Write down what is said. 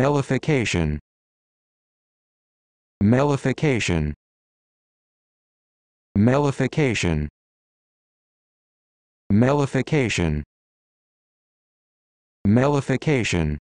Mellification. Mellification. Mellification. Mellification. Mellification.